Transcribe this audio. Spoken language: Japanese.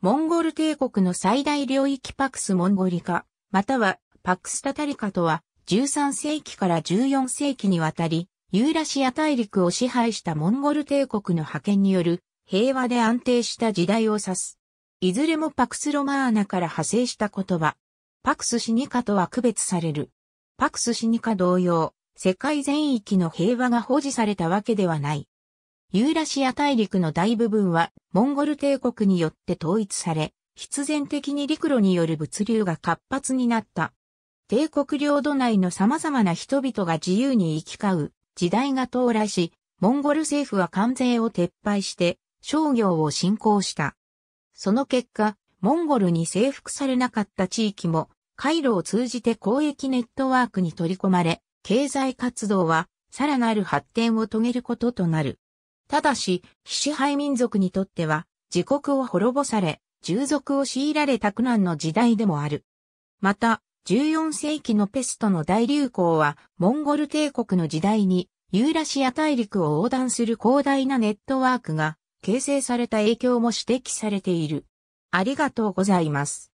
モンゴル帝国の最大領域パクス・モンゴリカ、またはパクスタタリカとは13世紀から14世紀にわたり、ユーラシア大陸を支配したモンゴル帝国の派遣による平和で安定した時代を指す。いずれもパクスロマーナから派生した言葉。パクスシニカとは区別される。パクスシニカ同様、世界全域の平和が保持されたわけではない。ユーラシア大陸の大部分はモンゴル帝国によって統一され、必然的に陸路による物流が活発になった。帝国領土内の様々な人々が自由に行き交う時代が到来し、モンゴル政府は関税を撤廃して商業を進行した。その結果、モンゴルに征服されなかった地域も、回路を通じて交易ネットワークに取り込まれ、経済活動はさらなる発展を遂げることとなる。ただし、非支配民族にとっては、自国を滅ぼされ、従属を強いられた苦難の時代でもある。また、14世紀のペストの大流行は、モンゴル帝国の時代に、ユーラシア大陸を横断する広大なネットワークが、形成された影響も指摘されている。ありがとうございます。